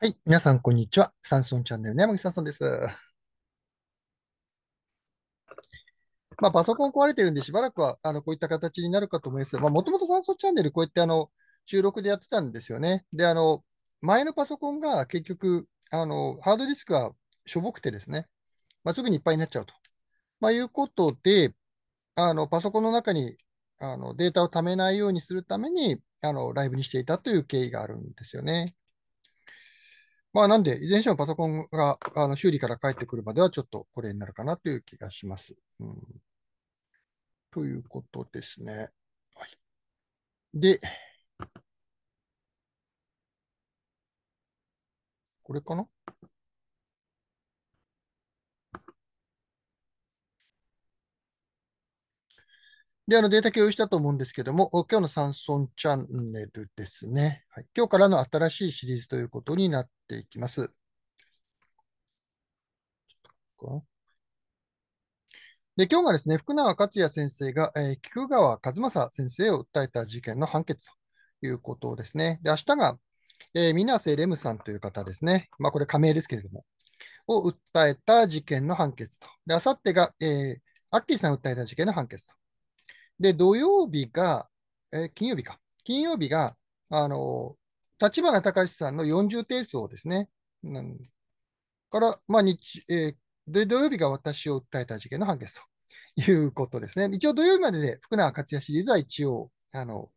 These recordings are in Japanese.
はい。皆さん、こんにちは。サンソンチャンネルの山木サンソンです。まあ、パソコン壊れてるんで、しばらくは、あの、こういった形になるかと思います。まもともとサンソンチャンネル、こうやって、あの、収録でやってたんですよね。で、あの、前のパソコンが結局、あの、ハードディスクがしょぼくてですね、まあ、すぐにいっぱいになっちゃうと。まあ、いうことで、あの、パソコンの中に、あの、データを貯めないようにするために、あの、ライブにしていたという経緯があるんですよね。まあ、なんで、いずれにしてもパソコンがあの修理から帰ってくるまでは、ちょっとこれになるかなという気がします。うん、ということですね。はい、で、これかなで、あのデータ共有したと思うんですけども、今日の山村チャンネルですね、はい。今日からの新しいシリーズということになっていきます。で今日がですね、福永克也先生が、えー、菊川和正先生を訴えた事件の判決ということですね。で明日が、えー、水瀬レムさんという方ですね、まあ、これ仮名ですけれども、を訴えた事件の判決と。で、あさってが、えー、アッキーさんを訴えた事件の判決と。で、土曜日が、え金曜日か。金曜日が、あの、立花隆さんの40定数ですね。うん、から、まあ日えー、で、土曜日が私を訴えた事件の判決ということですね。一応土曜日までで福永克也シリーズは一応、あの、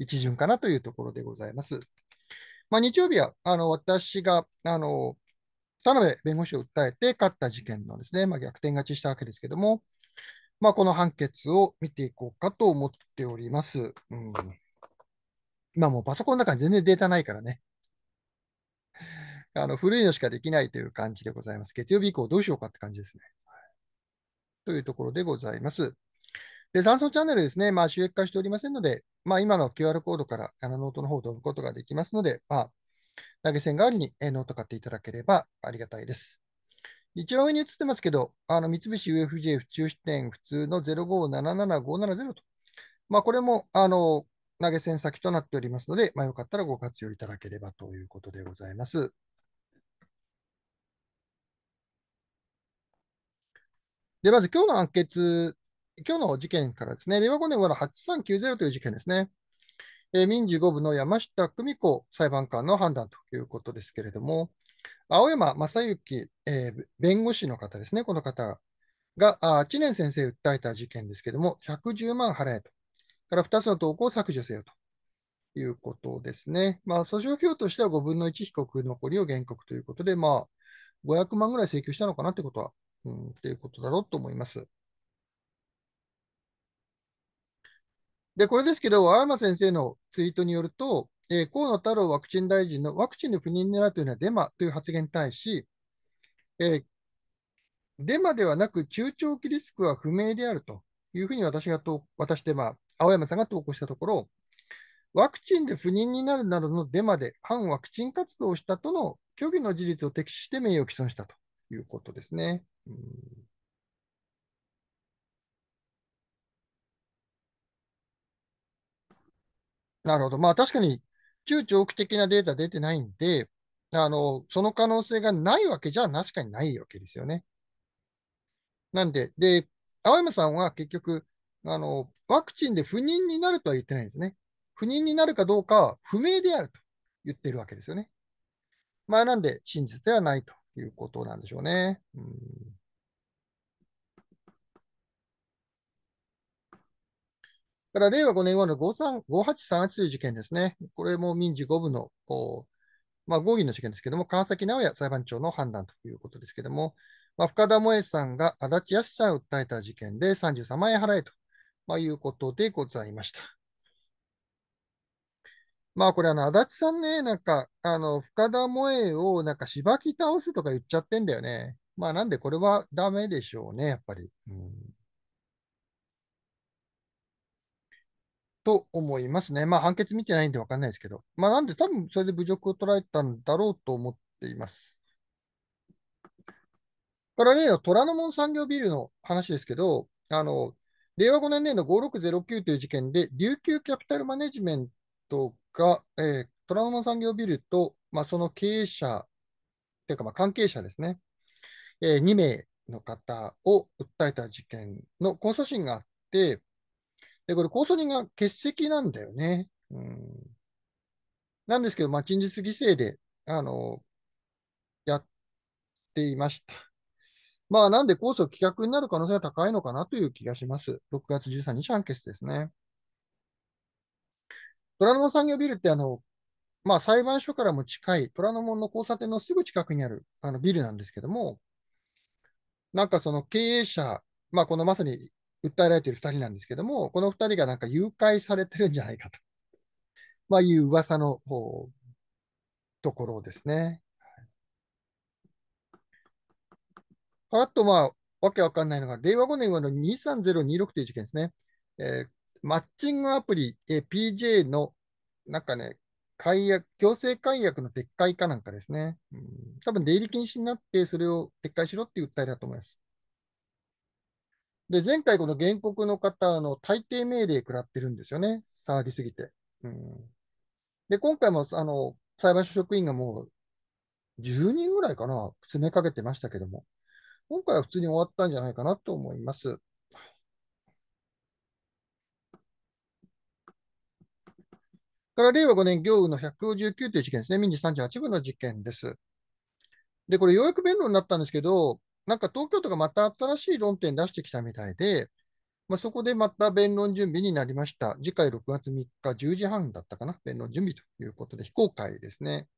一巡かなというところでございます。まあ、日曜日は、あの、私が、あの、田辺弁護士を訴えて勝った事件のですね、まあ、逆転勝ちしたわけですけども、まあ、この判決を見ていこうかと思っております。うん、今もうパソコンの中に全然データないからね。あの古いのしかできないという感じでございます。月曜日以降どうしようかって感じですね。というところでございます。で、残存チャンネルですね、まあ、収益化しておりませんので、まあ、今の QR コードからあのノートの方を飛ぶことができますので、まあ、投げ銭代わりにノート買っていただければありがたいです。一番上に映ってますけど、あの三菱 UFJ 府中支店普通の0577570と、まあ、これもあの投げ銭先となっておりますので、まあ、よかったらご活用いただければということでございます。で、まず今日の判決、今日の事件からですね、令和5年は8390という事件ですね。え民事5部の山下久美子裁判官の判断ということですけれども、青山正幸、えー、弁護士の方ですね、この方が、あ知念先生訴えた事件ですけれども、110万払えと、から2つの投稿を削除せよということですね。まあ、訴訟費用としては5分の1被告残りを原告ということで、まあ、500万ぐらい請求したのかなってことは、うん、っていうことだろうと思います。で、これですけど、青山先生のツイートによると、えー、河野太郎ワクチン大臣のワクチンの不妊狙いというのはデマという発言に対し、えー、デマではなく中長期リスクは不明であるというふうに私がと私で、まあ、青山さんが投稿したところ、ワクチンで不妊になるなどのデマで反ワクチン活動をしたとの虚偽の事実を敵視して名誉毀損したということですね。うんなるほど。まあ確かに中長期的なデータ出てないんで、あの、その可能性がないわけじゃ確かにないわけですよね。なんで、で、青山さんは結局、あの、ワクチンで不妊になるとは言ってないんですね。不妊になるかどうかは不明であると言ってるわけですよね。まあ、なんで、真実ではないということなんでしょうね。うんから令和5年の5838という事件ですね。これも民事5部の、まあ、合議の事件ですけども、川崎直也裁判長の判断ということですけども、まあ、深田萌さんが足立康さんを訴えた事件で33万円払えと、まあ、いうことでございました。まあこれあの、足立さんね、なんか、あの、深田萌をなんかしばき倒すとか言っちゃってんだよね。まあなんでこれはダメでしょうね、やっぱり。うんと思いますね。まあ、判決見てないんで分かんないですけど、まあ、なんで、多分それで侮辱を捉えたんだろうと思っています。から例の虎ノ門産業ビルの話ですけど、あの令和5年度の5609という事件で、琉球キャピタルマネジメントが、えー、虎ノ門産業ビルと、まあ、その経営者、というかまあ関係者ですね、えー、2名の方を訴えた事件の控訴審があって、で、これ、控訴人が欠席なんだよね。うん、なんですけど、まあ、陳述犠牲で、あの、やっていました。まあ、なんで控訴棄却になる可能性が高いのかなという気がします。6月13日判決ですね。虎ノ門産業ビルって、あの、まあ、裁判所からも近い、虎ノ門の交差点のすぐ近くにあるあのビルなんですけども、なんかその経営者、まあ、このまさに訴えられている2人なんですけども、この2人がなんか誘拐されてるんじゃないかと、まあ、いう噂のところですね。あと、まあ、わけわかんないのが、令和5年はの23026という事件ですね。えー、マッチングアプリ、えー、PJ の、なんかね、解約、強制解約の撤回かなんかですね。うん、多分、出入り禁止になって、それを撤回しろっていう訴えだと思います。で、前回この原告の方の大抵命令食らってるんですよね。騒ぎすぎて。うん、で、今回も、あの、裁判所職員がもう、10人ぐらいかな、詰めかけてましたけども、今回は普通に終わったんじゃないかなと思います。から令和5年行務の1 5 9という事件ですね、民事38部の事件です。で、これ、ようやく弁論になったんですけど、なんか東京都がまた新しい論点出してきたみたいで、まあ、そこでまた弁論準備になりました。次回6月3日10時半だったかな、弁論準備ということで、非公開ですね。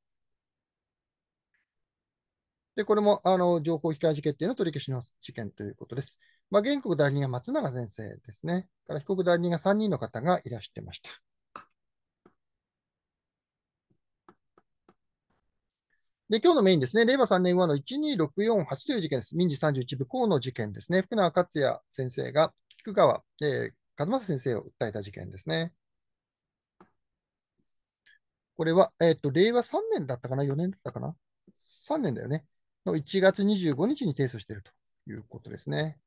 で、これもあの情報非開示決定の取り消しの事件ということです。まあ、原告代理人が松永先生ですね。から被告代理人が3人の方がいらしてました。で、今日のメインですね、令和3年はの12648という事件です。民事31部公の事件ですね。福永克也先生が菊川、えー、和正先生を訴えた事件ですね。これは、えっ、ー、と、令和3年だったかな ?4 年だったかな ?3 年だよね。の1月25日に提訴しているということですね。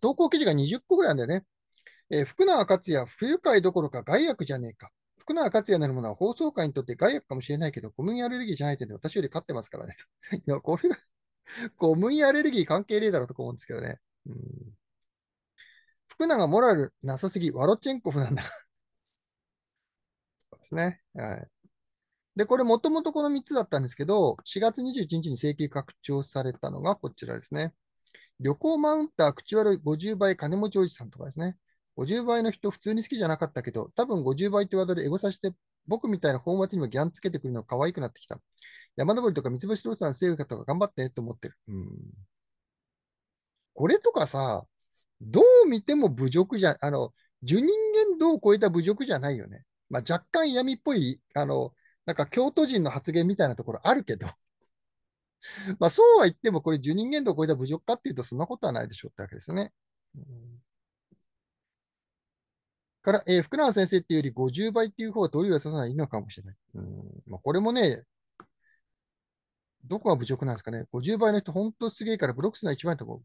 投稿記事が20個ぐらいなんだよね。えー、福永克也、不愉快どころか害悪じゃねえか。服の赤なるものは放送会にとって害悪かもしれないけど、小麦アレルギーじゃない点で私より勝ってますからね。いや、これは小麦アレルギー関係ねえだろうと思うんですけどね。福永モラルなさすぎ、ワロチェンコフなんだ そうですね。はい。で、これもともとこの3つだったんですけど、4月21日に請求拡張されたのがこちらですね。旅行マウンター口悪い50倍金持ちおじさんとかですね。50倍の人普通に好きじゃなかったけど、多分50倍ってワードでエゴさして、僕みたいな本末にもギャンつけてくるのが可愛くなってきた。山登りとか三星ロさん、セーフとか頑張ってねと思ってる。うん。これとかさ、どう見ても侮辱じゃ、あの、受人間どを超えた侮辱じゃないよね。まあ、若干闇っぽい、あの、なんか京都人の発言みたいなところあるけど まあそうは言っても、これ、受人限度を超えた侮辱かっていうと、そんなことはないでしょうってわけですよね。うんから、えー、福永先生っていうより50倍っていう方が通りはさないのかもしれない。うんまあ、これもね、どこが侮辱なんですかね。50倍の人、本当すげえからブロックするのは一番いいと思う。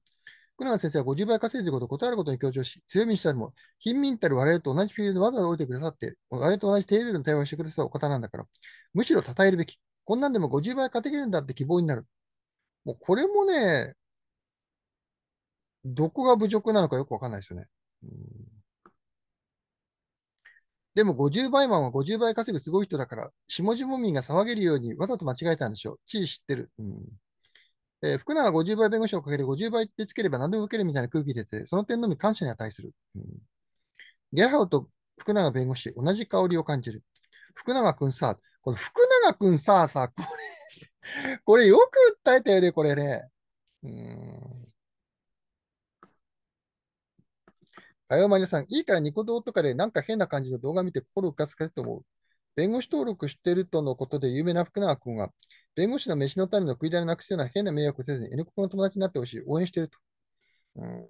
福永先生は50倍稼いでいることを答えることに強調し、強みにしたりも、貧民たる我々と同じフィールドでわざわざ降りてくださって、我々と同じテーブルの対応をしてくださるお方なんだから、むしろ称えるべき。こんなんでも50倍稼げるんだって希望になる。もうこれもね、どこが侮辱なのかよくわかんないですよね。うんでも50倍マンは50倍稼ぐすごい人だから、下々民が騒げるようにわざと間違えたんでしょう。地位知ってる。うんえー、福永50倍弁護士をかけて50倍ってつければ何でも受けるみたいな空気出て、その点のみ感謝に値する。うん、ゲハウと福永弁護士、同じ香りを感じる。福永君さ、この福永君さ、さ、これこれよく訴えたよね、これね。うんあよまりさん、いいからニコ動とかでなんか変な感じの動画見て心浮かつかると思う。弁護士登録してるとのことで有名な福永君が、弁護士の飯のめの食いだれなくすような変な迷惑をせずに N 国の友達になってほしい。応援してると。うん、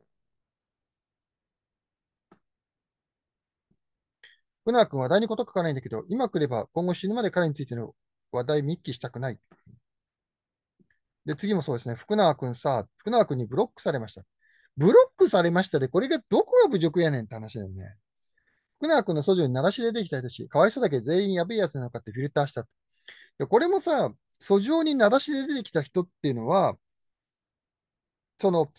福永君は話題にこと書かないんだけど、今来れば今後死ぬまで彼についての話題ッキーしたくない。で、次もそうですね。福永君さ、福永君にブロックされました。ブロックされましたで、これがどこが侮辱やねんって話だよね。福永君の訴状に鳴らし出てきた人たち、かわいそうだけど全員やべえやつなのかってフィルターした。これもさ、訴状に名らしで出てきた人っていうのは、その、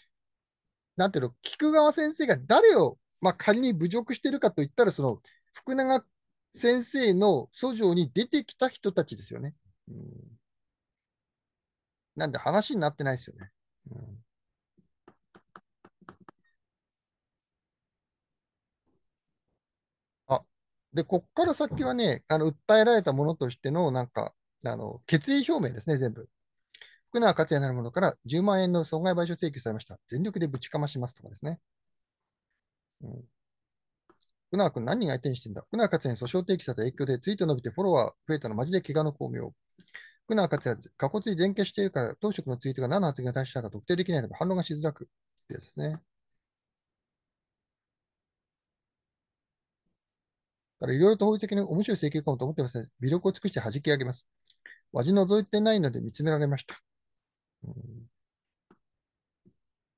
なんていうの、菊川先生が誰を、まあ、仮に侮辱してるかといったら、その、福永先生の訴状に出てきた人たちですよね。うん、なんで話になってないですよね。うんで、こっから先はね、あの訴えられたものとしての、なんか、あの決意表明ですね、全部。福永克也なるものから10万円の損害賠償請求されました。全力でぶちかましますとかですね。うん、福永君、何人相手にしてんだ福永克也に訴訟提起された影響でツイート伸びてフォロワー増えたのマジで怪我の巧妙。福永克也、過骨に前傾しているから、当職のツイートが何の発言を出したか特定できないので反論がしづらくってやつですね。からいろいろと法律的に面白い請求かもと思ってます魅力を尽くして弾き上げます。わの覗いてないので見つめられました。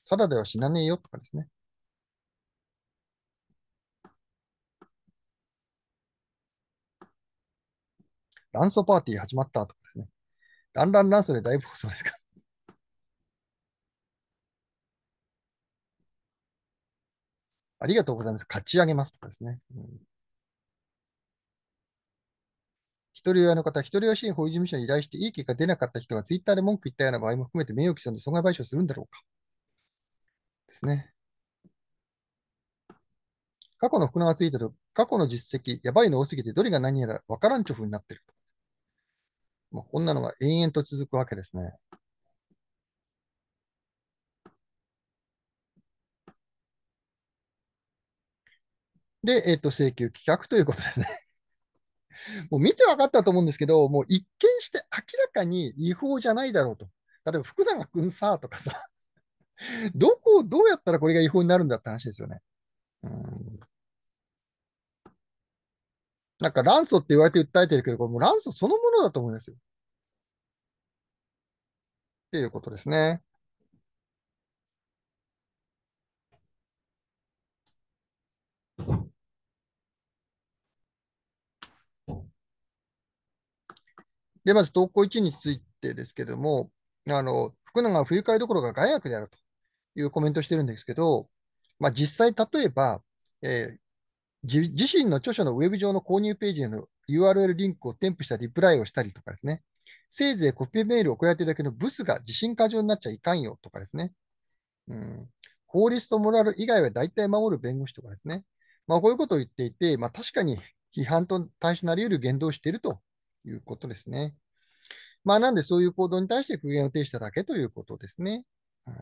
ただでは死なねえよとかですね。乱ンパーティー始まったとかですね。ランランランだで大暴走ですか。ありがとうございます。勝ち上げますとかですね。うん一人親の方、一人親支援法事務所に依頼していい結果出なかった人がツイッターで文句言ったような場合も含めて名誉毀損で損害賠償するんだろうか。ですね。過去の福永ツイートと過去の実績、やばいの多すぎてどれが何やらわからんちょふになってる。もうこんなのが延々と続くわけですね。で、えっ、ー、と、請求棄却ということですね。もう見て分かったと思うんですけど、もう一見して明らかに違法じゃないだろうと。例えば福永君さとかさ、どこをどうやったらこれが違法になるんだって話ですよね。うんなんか乱祖って言われて訴えてるけど、これもう乱祖そのものだと思うんですよ。っていうことですね。で、まず投稿1についてですけども、あの福永は不愉快どころが害悪であるというコメントしてるんですけど、まあ、実際、例えば、えー、自身の著書のウェブ上の購入ページへの URL リンクを添付したリプライをしたりとかですね、せいぜいコピーメールを送られているだけのブスが自信過剰になっちゃいかんよとかですね、うん、法律とモラル以外は大体守る弁護士とかですね、まあ、こういうことを言っていて、まあ、確かに批判と対象になり得る言動をしているということですね。まあ、なんでそういう行動に対して苦言を呈しただけということですね。はい、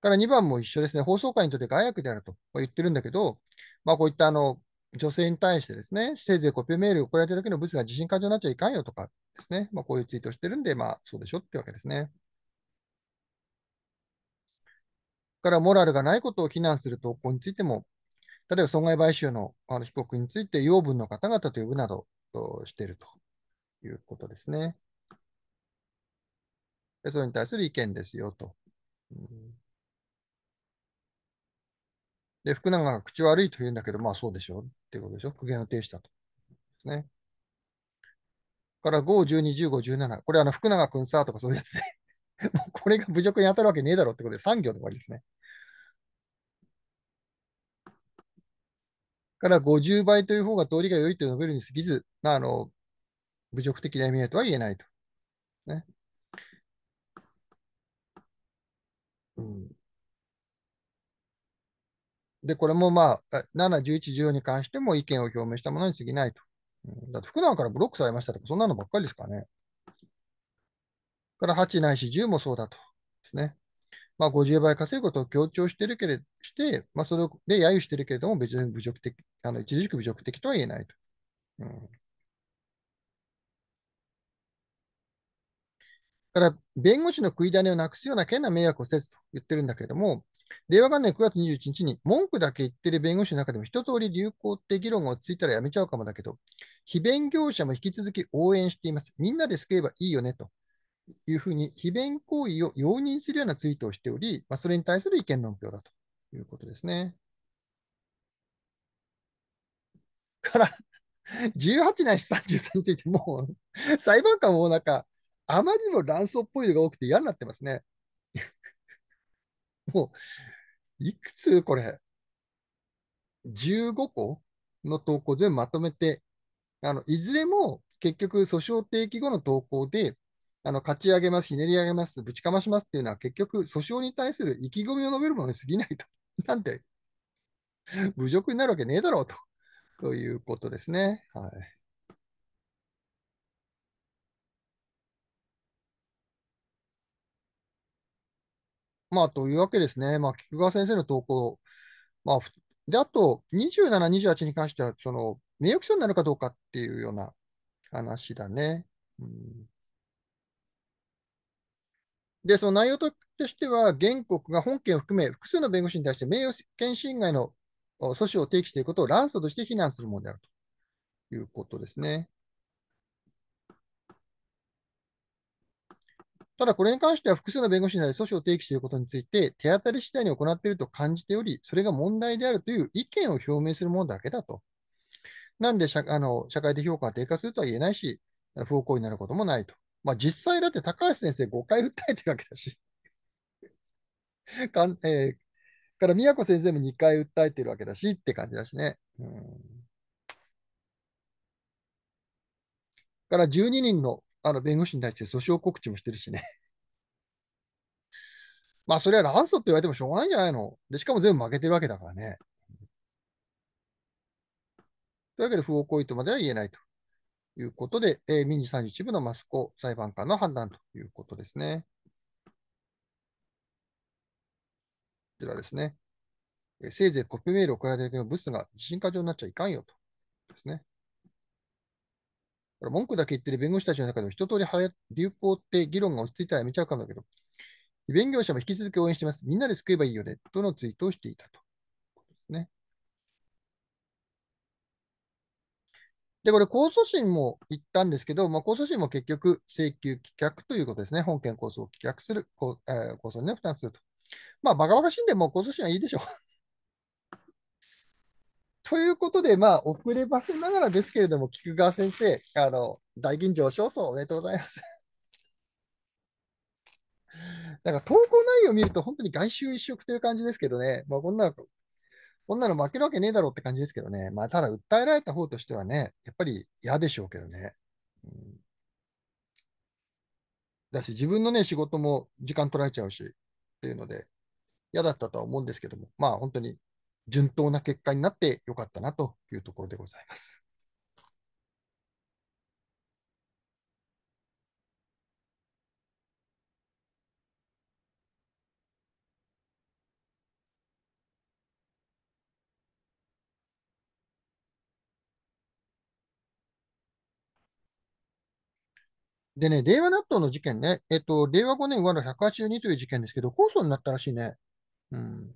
から2番も一緒ですね。法曹界にとって害悪であると言ってるんだけど、まあ、こういったあの女性に対してですね、せいぜいコピーメールを送られてるだけのブスが自信過剰になっちゃいかんよとかですね、まあ、こういうツイートしてるんで、まあそうでしょってわけですね。から、モラルがないことを非難する投稿についても、例えば損害賠償のあの被告について養分の方々と呼ぶなどしているということですね。でそれに対する意見ですよと。で、福永が口悪いと言うんだけど、まあそうでしょうっていうことでしょ。苦言を呈したと。ですね。から5、12、15、17。これあの福永君さとかそういうやつで、ね。もうこれが侮辱に当たるわけねえだろうってことで、産業で終わりですね。から50倍という方が通りが良いと述べるに過ぎず、まあ、あの侮辱的な意味合いとは言えないと。ねうん、で、これもまあ、7、11、14に関しても意見を表明したものに過ぎないと。うん、だって、普段からブロックされましたとか、そんなのばっかりですかね。から8ないし10もそうだと。ですね。まあ、50倍稼ぐことを強調してるけれして、まあ、それで揶揄してるけれども、別に侮辱的、あの著しく侮辱的とは言えないと。うん、から、弁護士の食い種をなくすような変な迷惑をせずと言ってるんだけれども、令和元年9月21日に文句だけ言ってる弁護士の中でも一通り流行って議論が落ち着いたらやめちゃうかもだけど、非弁業者も引き続き応援しています。みんなで救えばいいよねと。いうふうに、非弁行為を容認するようなツイートをしており、まあ、それに対する意見論評だということですね。から、18ないし33について、もう裁判官もなんか、あまりにも乱争っぽいのが多くて嫌になってますね。もう、いくつこれ、15個の投稿全部まとめて、あのいずれも結局訴訟提起後の投稿で、あの、かち上げます、ひねり上げます、ぶちかましますっていうのは、結局、訴訟に対する意気込みを述べるものに過ぎないと。なんで、侮辱になるわけねえだろうと。ということですね。はい。まあ、というわけですね。まあ、菊川先生の投稿。まあ、で、あと、27、28に関しては、その、名誉毀損になるかどうかっていうような話だね。うんで、その内容としては、原告が本件を含め、複数の弁護士に対して名誉権侵害の訴訟を提起していることを乱訴として非難するものであるということですね。ただ、これに関しては複数の弁護士に対して訴訟を提起していることについて、手当たり次第に行っていると感じており、それが問題であるという意見を表明するものだけだと。なんで社あの社会的評価が低下するとは言えないし、不法行為になることもないとまあ実際だって高橋先生5回訴えてるわけだし。かんえー、から宮子先生も2回訴えてるわけだしって感じだしね。うん、から12人のあの弁護士に対して訴訟告知もしてるしね。まあそれは乱訴って言われてもしょうがないんじゃないの。で、しかも全部負けてるわけだからね。というわけで不法行為とまでは言えないと。いうことで、えー、民事3 1部のマスコ裁判官の判断ということですね。こちらですね。えー、せいぜいコピーメールを送られるのブスが自信過剰になっちゃいかんよと。ですね。文句だけ言ってる弁護士たちの中でも一通り流行って議論が落ち着いたらやめちゃうかもだけど、弁業者も引き続き応援してます。みんなで救えばいいよね。とのツイートをしていたとで、これ、控訴審も言ったんですけど、まあ、控訴審も結局、請求棄却ということですね。本件控訴を棄却する、こうえー、控訴に、ね、負担すると。まあ、ばかばかしいんで、も控訴審はいいでしょう。ということで、まあ、遅ればせながらですけれども、菊川先生、あの大吟醸少々、おめでとうございます。なんか投稿内容を見ると、本当に外周一色という感じですけどね、まあ、こんなこんなの負けるわけねえだろうって感じですけどね。まあ、ただ、訴えられた方としてはね、やっぱり嫌でしょうけどね。うん、だし、自分のね、仕事も時間取られちゃうし、っていうので、嫌だったとは思うんですけども、まあ、本当に順当な結果になってよかったなというところでございます。でね、令和納豆の事件ね、えっと、令和5年上の182という事件ですけど、控訴になったらしいね。うん。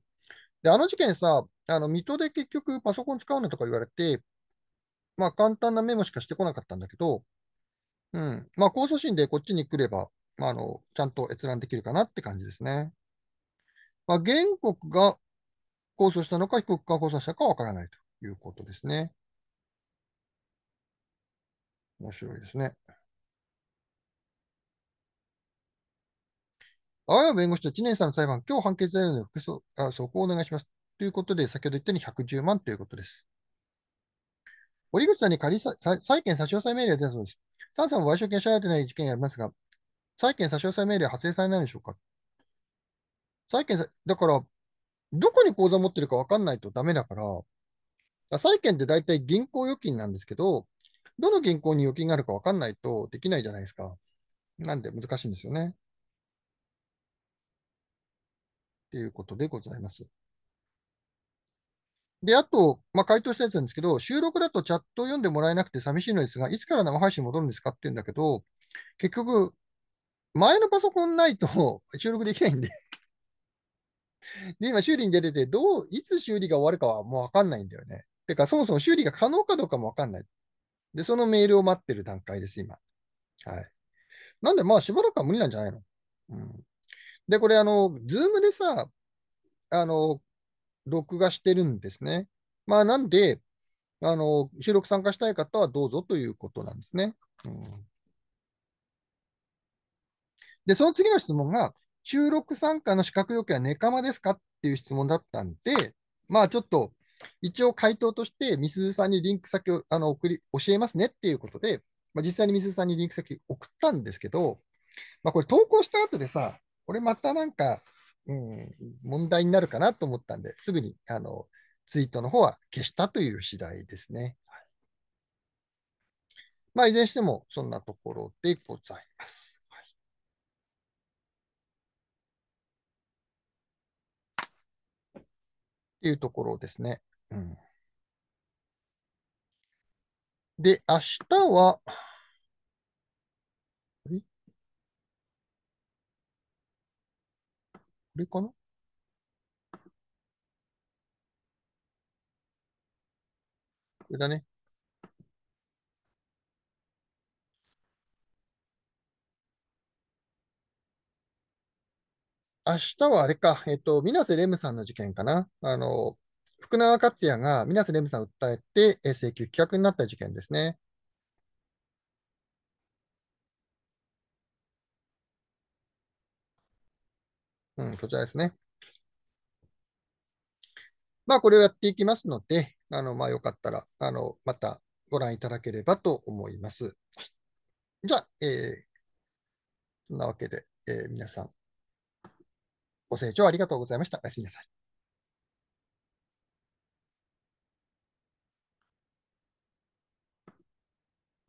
で、あの事件さ、あの、水戸で結局パソコン使うなとか言われて、まあ、簡単なメモしかしてこなかったんだけど、うん。まあ、控訴審でこっちに来れば、まあ、あの、ちゃんと閲覧できるかなって感じですね。まあ、原告が控訴したのか、被告が控訴したかわからないということですね。面白いですね。青山弁護士と知念さんの裁判、今日判決だるので、そあそこをお願いします。ということで、先ほど言ったように110万ということです。折口さんに仮債権差し押さえ命令出たそうです。んさんも賠償金支払ってない事件がありますが、債権差し押さえ命令は発令されないんでしょうか債権、だから、どこに口座持ってるか分かんないとダメだから、債権って大体銀行預金なんですけど、どの銀行に預金があるか分かんないとできないじゃないですか。なんで難しいんですよね。ということでございます。で、あと、まあ、回答したやつなんですけど、収録だとチャットを読んでもらえなくて寂しいのですが、いつから生配信戻るんですかって言うんだけど、結局、前のパソコンないと 収録できないんでで、今修理に出てて、どう、いつ修理が終わるかはもうわかんないんだよね。てか、そもそも修理が可能かどうかもわかんない。で、そのメールを待ってる段階です、今。はい。なんで、まあ、しばらくは無理なんじゃないのうん。で、これ、あの、ズームでさ、あの、録画してるんですね。まあ、なんで、あの、収録参加したい方はどうぞということなんですね。うん、で、その次の質問が、収録参加の資格要件はネカマですかっていう質問だったんで、まあ、ちょっと、一応回答として、みすさんにリンク先をあの送り教えますねっていうことで、まあ、実際にみすさんにリンク先送ったんですけど、まあ、これ投稿した後でさ、これまたなんか、うん、問題になるかなと思ったんで、すぐにあのツイートの方は消したという次第ですね。い、まあ、いずれにしても、そんなところでございます。はい、っていうところですね。うん、で、明日は、れかなこれだね。明日はあれか、えっと、水瀬レムさんの事件かな。あの、福永克也が水瀬レムさんを訴えて請求棄却になった事件ですね。、こちらですね。まあ、これをやっていきますので、あのまあ、よかったらあのまたご覧いただければと思います。じゃあ、えー、そんなわけで、えー、皆さん、ご清聴ありがとうございました。おやすみなさい。